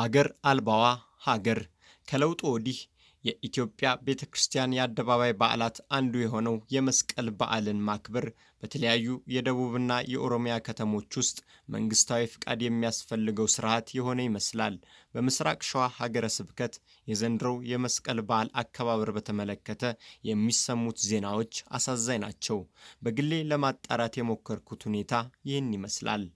ሀገር አልባዋ ሀገር ከለውጡ ወዲህ የኢትዮጵያ ቤተ ክርስቲያን የአደባባይ በዓላት አንዱ የሆነው የመስቀል በዓልን ማክበር በተለያዩ የደቡብና የኦሮሚያ ከተሞች ውስጥ መንግስታዊ ፍቃድ የሚያስፈልገው ስርዓት የሆነ ይመስላል። በምስራቅ ሸዋ ሀገረ ስብከት የዘንድሮው የመስቀል በዓል አከባበር በተመለከተ የሚሰሙት ዜናዎች አሳዛኝ ናቸው። በግሌ ለማጣራት የሞከርኩት ሁኔታ ይህን ይመስላል።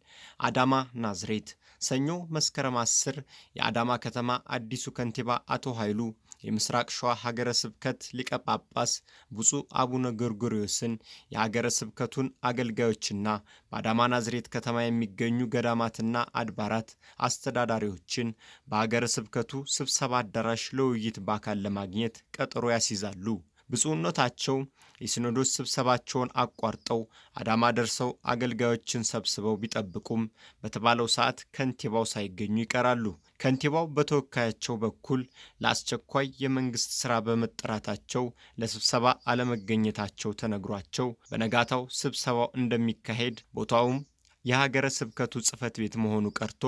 አዳማ ናዝሬት ሰኞ መስከረም 10 የአዳማ ከተማ አዲሱ ከንቲባ አቶ ኃይሉ የምስራቅ ሸዋ ሀገረ ስብከት ሊቀ ጳጳስ ብፁዕ አቡነ ጎርጎርዮስን የሀገረ ስብከቱን አገልጋዮችና በአዳማ ናዝሬት ከተማ የሚገኙ ገዳማትና አድባራት አስተዳዳሪዎችን በሀገረ ስብከቱ ስብሰባ አዳራሽ ለውይይት በአካል ለማግኘት ቀጠሮ ያስይዛሉ። ብፁዕነታቸው የሲኖዶስ ስብሰባቸውን አቋርጠው አዳማ ደርሰው አገልጋዮችን ሰብስበው ቢጠብቁም በተባለው ሰዓት ከንቲባው ሳይገኙ ይቀራሉ። ከንቲባው በተወካያቸው በኩል ለአስቸኳይ የመንግስት ስራ በመጠራታቸው ለስብሰባ አለመገኘታቸው ተነግሯቸው በነጋታው ስብሰባው እንደሚካሄድ ቦታውም የሀገረ ስብከቱ ጽህፈት ቤት መሆኑ ቀርቶ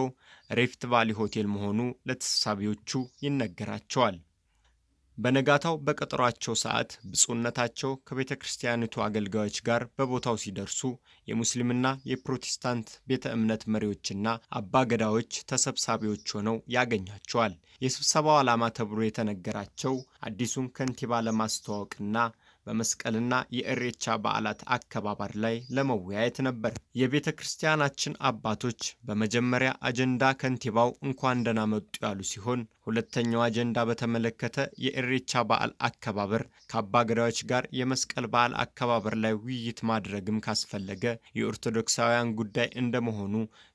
ሬፍት ቫሊ ሆቴል መሆኑ ለተሳቢዎቹ ይነገራቸዋል። በነጋታው በቀጠሯቸው ሰዓት ብፁዕነታቸው ከቤተ ክርስቲያኒቱ አገልጋዮች ጋር በቦታው ሲደርሱ የሙስሊምና የፕሮቴስታንት ቤተ እምነት መሪዎችና አባገዳዎች ተሰብሳቢዎች ሆነው ያገኛቸዋል። የስብሰባው ዓላማ ተብሎ የተነገራቸው አዲሱን ከንቲባ ለማስተዋወቅና በመስቀልና የእሬቻ በዓላት አከባበር ላይ ለመወያየት ነበር። የቤተ ክርስቲያናችን አባቶች በመጀመሪያ አጀንዳ ከንቲባው እንኳን ደህና መጡ ያሉ ሲሆን ሁለተኛው አጀንዳ በተመለከተ የእሬቻ በዓል አከባበር ከአባ ገዳዮች ጋር የመስቀል በዓል አከባበር ላይ ውይይት ማድረግም ካስፈለገ የኦርቶዶክሳውያን ጉዳይ እንደመሆኑ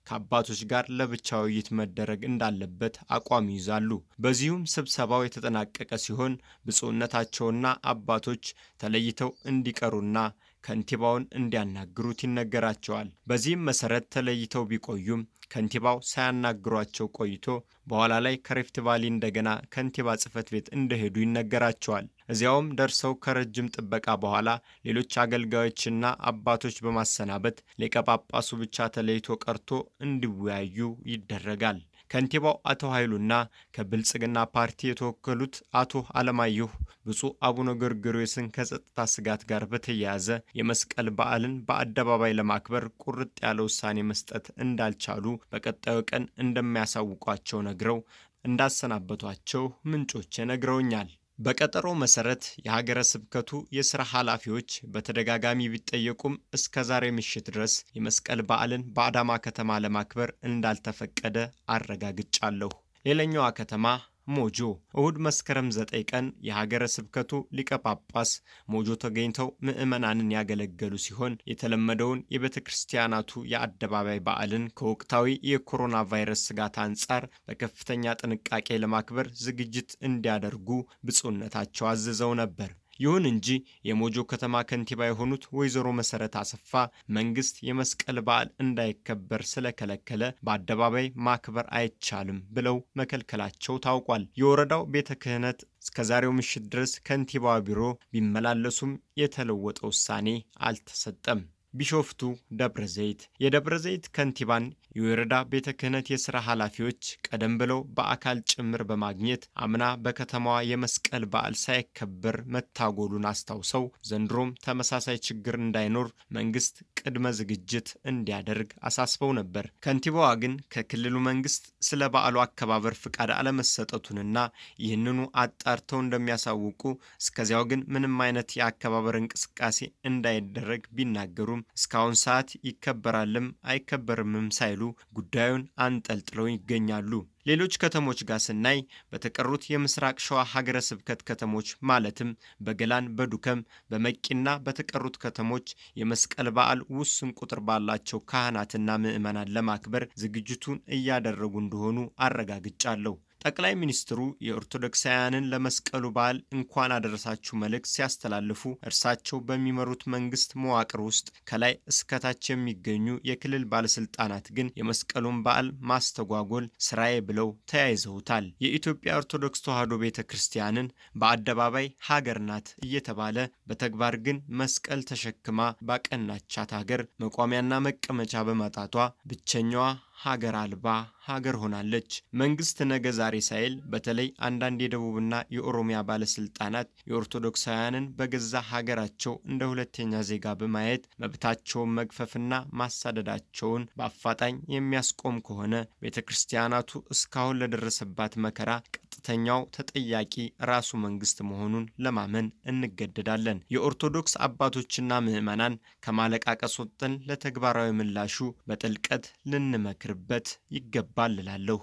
ከአባቶች ጋር ለብቻ ውይይት መደረግ እንዳለበት አቋም ይይዛሉ። በዚሁም ስብሰባው የተጠናቀቀ ሲሆን ብፁዕነታቸውና አባቶች ተለይተው እንዲቀሩና ከንቲባውን እንዲያናግሩት ይነገራቸዋል። በዚህም መሰረት ተለይተው ቢቆዩም ከንቲባው ሳያናግሯቸው ቆይቶ በኋላ ላይ ከሪፍት ቫሊ እንደገና ከንቲባ ጽህፈት ቤት እንደሄዱ ይነገራቸዋል። እዚያውም ደርሰው ከረጅም ጥበቃ በኋላ ሌሎች አገልጋዮችና አባቶች በማሰናበት ሊቀ ጳጳሱ ብቻ ተለይቶ ቀርቶ እንዲወያዩ ይደረጋል። ከንቲባው አቶ ኃይሉና ከብልጽግና ፓርቲ የተወከሉት አቶ አለማየሁ ብፁዕ አቡነ ገርጌዮስን ከጸጥታ ስጋት ጋር በተያያዘ የመስቀል በዓልን በአደባባይ ለማክበር ቁርጥ ያለ ውሳኔ መስጠት እንዳልቻሉ በቀጣዩ ቀን እንደሚያሳውቋቸው ነግረው እንዳሰናበቷቸው ምንጮቼ ነግረውኛል። በቀጠሮ መሰረት የሀገረ ስብከቱ የሥራ ኃላፊዎች በተደጋጋሚ ቢጠየቁም እስከ ዛሬ ምሽት ድረስ የመስቀል በዓልን በአዳማ ከተማ ለማክበር እንዳልተፈቀደ አረጋግጫለሁ። ሌላኛዋ ከተማ ሞጆ እሁድ መስከረም 9 ቀን የሀገረ ስብከቱ ሊቀ ጳጳስ ሞጆ ተገኝተው ምዕመናንን ያገለገሉ ሲሆን የተለመደውን የቤተ ክርስቲያናቱ የአደባባይ በዓልን ከወቅታዊ የኮሮና ቫይረስ ስጋት አንጻር በከፍተኛ ጥንቃቄ ለማክበር ዝግጅት እንዲያደርጉ ብፁዕነታቸው አዝዘው ነበር። ይሁን እንጂ የሞጆ ከተማ ከንቲባ የሆኑት ወይዘሮ መሰረት አሰፋ መንግስት የመስቀል በዓል እንዳይከበር ስለከለከለ በአደባባይ ማክበር አይቻልም ብለው መከልከላቸው ታውቋል። የወረዳው ቤተ ክህነት እስከዛሬው ምሽት ድረስ ከንቲባ ቢሮ ቢመላለሱም የተለወጠ ውሳኔ አልተሰጠም። ቢሾፍቱ ደብረ ዘይት የደብረ ዘይት ከንቲባን የወረዳ ቤተ ክህነት የሥራ ኃላፊዎች ቀደም ብለው በአካል ጭምር በማግኘት አምና በከተማዋ የመስቀል በዓል ሳይከበር መታጎሉን አስታውሰው ዘንድሮም ተመሳሳይ ችግር እንዳይኖር መንግስት ቅድመ ዝግጅት እንዲያደርግ አሳስበው ነበር። ከንቲባዋ ግን ከክልሉ መንግስት ስለ በዓሉ አከባበር ፍቃድ አለመሰጠቱንና ይህንኑ አጣርተው እንደሚያሳውቁ እስከዚያው ግን ምንም አይነት የአከባበር እንቅስቃሴ እንዳይደረግ ቢናገሩም እስካሁን ሰዓት ይከበራልም አይከበርምም ሳይሉ ጉዳዩን አንጠልጥለው ይገኛሉ። ሌሎች ከተሞች ጋር ስናይ በተቀሩት የምስራቅ ሸዋ ሀገረ ስብከት ከተሞች ማለትም በገላን፣ በዱከም፣ በመቂና በተቀሩት ከተሞች የመስቀል በዓል ውስን ቁጥር ባላቸው ካህናትና ምዕመናን ለማክበር ዝግጅቱን እያደረጉ እንደሆኑ አረጋግጫለሁ። ጠቅላይ ሚኒስትሩ የኦርቶዶክሳውያንን ለመስቀሉ በዓል እንኳን አደረሳችሁ መልእክት ሲያስተላልፉ እርሳቸው በሚመሩት መንግስት መዋቅር ውስጥ ከላይ እስከታች የሚገኙ የክልል ባለስልጣናት ግን የመስቀሉን በዓል ማስተጓጎል ስራዬ ብለው ተያይዘውታል። የኢትዮጵያ ኦርቶዶክስ ተዋሕዶ ቤተ ክርስቲያንን በአደባባይ ሀገር ናት እየተባለ በተግባር ግን መስቀል ተሸክማ ባቀናቻት ሀገር መቋሚያና መቀመጫ በማጣቷ ብቸኛዋ ሀገር አልባ ሀገር ሆናለች። መንግስት ነገ ዛሬ ሳይል በተለይ አንዳንድ የደቡብና የኦሮሚያ ባለስልጣናት የኦርቶዶክሳውያንን በገዛ ሀገራቸው እንደ ሁለተኛ ዜጋ በማየት መብታቸውን መግፈፍና ማሳደዳቸውን በአፋጣኝ የሚያስቆም ከሆነ ቤተ ክርስቲያናቱ እስካሁን ለደረሰባት መከራ ሁለተኛው ተጠያቂ ራሱ መንግስት መሆኑን ለማመን እንገደዳለን። የኦርቶዶክስ አባቶችና ምዕመናን ከማለቃቀስ ወጥተን ለተግባራዊ ምላሹ በጥልቀት ልንመክርበት ይገባል እላለሁ።